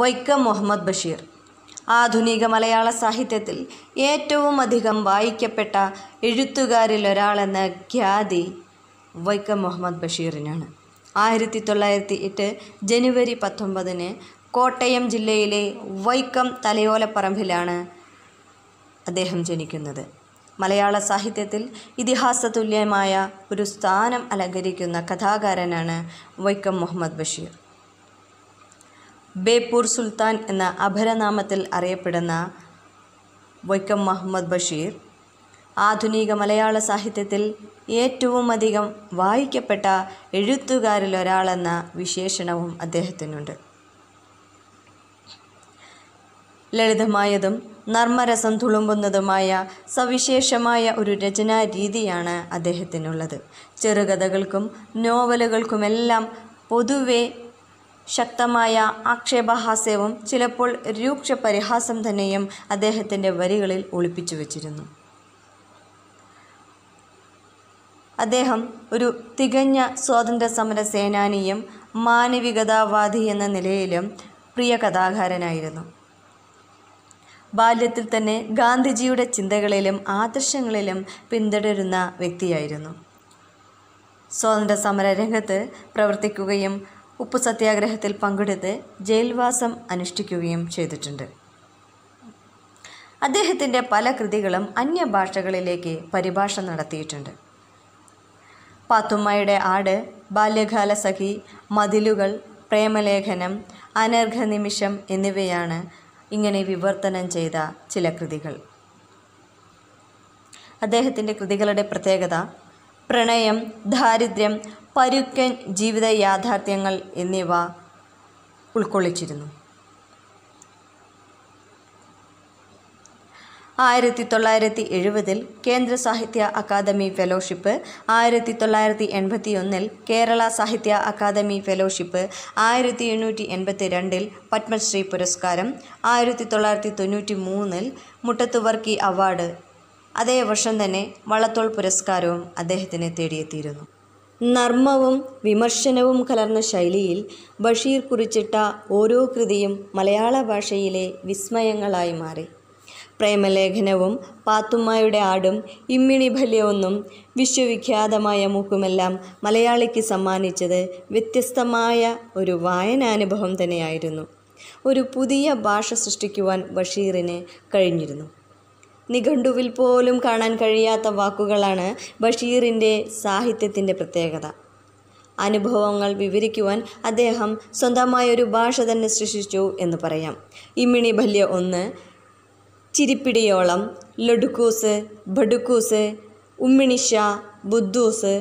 വൈക്കം മുഹമ്മദ് ബഷീർ ആധുനിക മലയാള സാഹിത്യത്തിൽ ഏറ്റവും അധികം വായിക്കപ്പെട്ട എഴുത്തുകാരിൽ ഒരാളെന്ന ഖ്യാതി വൈക്കം മുഹമ്മദ് ബഷീറിനാണ് ആയിരത്തി തൊള്ളായിരത്തി എട്ട് ജനുവരി പത്തൊമ്പതിന് കോട്ടയം ജില്ലയിലെ വൈക്കം തലയോലപ്പറമ്പിലാണ് അദ്ദേഹം ജനിക്കുന്നത് മലയാള സാഹിത്യത്തിൽ ഇതിഹാസ തുല്യമായ ഒരു സ്ഥാനം അലങ്കരിക്കുന്ന കഥാകാരനാണ് വൈക്കം മുഹമ്മദ് ബഷീർ ബേപ്പൂർ സുൽത്താൻ എന്ന അപരനാമത്തിൽ അറിയപ്പെടുന്ന വൈക്കം മുഹമ്മദ് ബഷീർ ആധുനിക മലയാള സാഹിത്യത്തിൽ ഏറ്റവും അധികം വായിക്കപ്പെട്ട എഴുത്തുകാരിൽ ഒരാളെന്ന വിശേഷണവും അദ്ദേഹത്തിനുണ്ട് ലളിതമായതും നർമ്മരസം തുളുമ്പുന്നതുമായ സവിശേഷമായ ഒരു രചനാ രീതിയാണ് അദ്ദേഹത്തിനുള്ളത് ചെറുകഥകൾക്കും നോവലുകൾക്കുമെല്ലാം പൊതുവെ ശക്തമായ ആക്ഷേപഹാസ്യവും ചിലപ്പോൾ രൂക്ഷ പരിഹാസം തന്നെയും അദ്ദേഹത്തിൻ്റെ വരികളിൽ ഒളിപ്പിച്ചു വച്ചിരുന്നു അദ്ദേഹം ഒരു തികഞ്ഞ സ്വാതന്ത്ര്യ സമര സേനാനിയും മാനവികതാവാദി എന്ന നിലയിലും പ്രിയ കഥാകാരനായിരുന്നു ബാല്യത്തിൽ തന്നെ ഗാന്ധിജിയുടെ ചിന്തകളിലും ആദർശങ്ങളിലും പിന്തുടരുന്ന വ്യക്തിയായിരുന്നു സ്വാതന്ത്ര്യ സമര രംഗത്ത് പ്രവർത്തിക്കുകയും ഉപ്പു സത്യാഗ്രഹത്തിൽ പങ്കെടുത്ത് ജയിൽവാസം അനുഷ്ഠിക്കുകയും ചെയ്തിട്ടുണ്ട് അദ്ദേഹത്തിൻ്റെ പല കൃതികളും അന്യഭാഷകളിലേക്ക് പരിഭാഷ നടത്തിയിട്ടുണ്ട് പാത്തുമ്മയുടെ ആട് ബാല്യകാല സഖി മതിലുകൾ പ്രേമലേഖനം അനർഘനിമിഷം എന്നിവയാണ് ഇങ്ങനെ വിവർത്തനം ചെയ്ത ചില കൃതികൾ അദ്ദേഹത്തിൻ്റെ കൃതികളുടെ പ്രത്യേകത പ്രണയം ദാരിദ്ര്യം പരുക്കൻ ജീവിത യാഥാർത്ഥ്യങ്ങൾ എന്നിവ ഉൾക്കൊള്ളിച്ചിരുന്നു ആയിരത്തി തൊള്ളായിരത്തി എഴുപതിൽ കേന്ദ്ര സാഹിത്യ അക്കാദമി ഫെലോഷിപ്പ് ആയിരത്തി തൊള്ളായിരത്തി എൺപത്തി ഒന്നിൽ കേരള സാഹിത്യ അക്കാദമി ഫെലോഷിപ്പ് ആയിരത്തി എണ്ണൂറ്റി എൺപത്തി രണ്ടിൽ പത്മശ്രീ പുരസ്കാരം ആയിരത്തി തൊള്ളായിരത്തി തൊണ്ണൂറ്റി മൂന്നിൽ മുട്ടത്തുവർക്കി അവാർഡ് അതേ വർഷം തന്നെ വള്ളത്തോൾ പുരസ്കാരവും അദ്ദേഹത്തിന് തേടിയെത്തിയിരുന്നു നർമ്മവും വിമർശനവും കലർന്ന ശൈലിയിൽ ബഷീർ കുറിച്ചിട്ട ഓരോ കൃതിയും മലയാള ഭാഷയിലെ വിസ്മയങ്ങളായി മാറി പ്രേമലേഖനവും പാത്തുമ്മയുടെ ആടും ഇമ്മിണി ഭല്യവെന്നും വിശ്വവിഖ്യാതമായ മൂക്കുമെല്ലാം മലയാളിക്ക് സമ്മാനിച്ചത് വ്യത്യസ്തമായ ഒരു വായനാനുഭവം തന്നെയായിരുന്നു ഒരു പുതിയ ഭാഷ സൃഷ്ടിക്കുവാൻ ബഷീറിന് കഴിഞ്ഞിരുന്നു നിഘണ്ടുവിൽ പോലും കാണാൻ കഴിയാത്ത വാക്കുകളാണ് ബഷീറിൻ്റെ സാഹിത്യത്തിൻ്റെ പ്രത്യേകത അനുഭവങ്ങൾ വിവരിക്കുവാൻ അദ്ദേഹം സ്വന്തമായൊരു ഭാഷ തന്നെ സൃഷ്ടിച്ചു എന്ന് പറയാം ഇമ്മിണി ബല്യ ഒന്ന് ചിരിപ്പിടിയോളം ലഡുക്കൂസ് ബഡുക്കൂസ് ഉമ്മിണിഷ ബുദ്ധൂസ്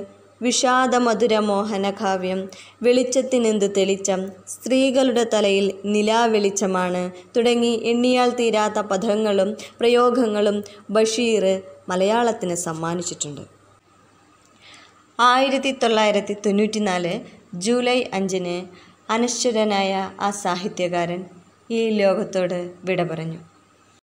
വിഷാദമധുരമോഹനകാവ്യം വെളിച്ചത്തിനെന്ത് തെളിച്ചം സ്ത്രീകളുടെ തലയിൽ നിലാവെളിച്ചമാണ് തുടങ്ങി എണ്ണിയാൽ തീരാത്ത പദങ്ങളും പ്രയോഗങ്ങളും ബഷീർ മലയാളത്തിന് സമ്മാനിച്ചിട്ടുണ്ട് ആയിരത്തി തൊള്ളായിരത്തി നാല് ജൂലൈ അഞ്ചിന് അനശ്വരനായ ആ സാഹിത്യകാരൻ ഈ ലോകത്തോട് വിട പറഞ്ഞു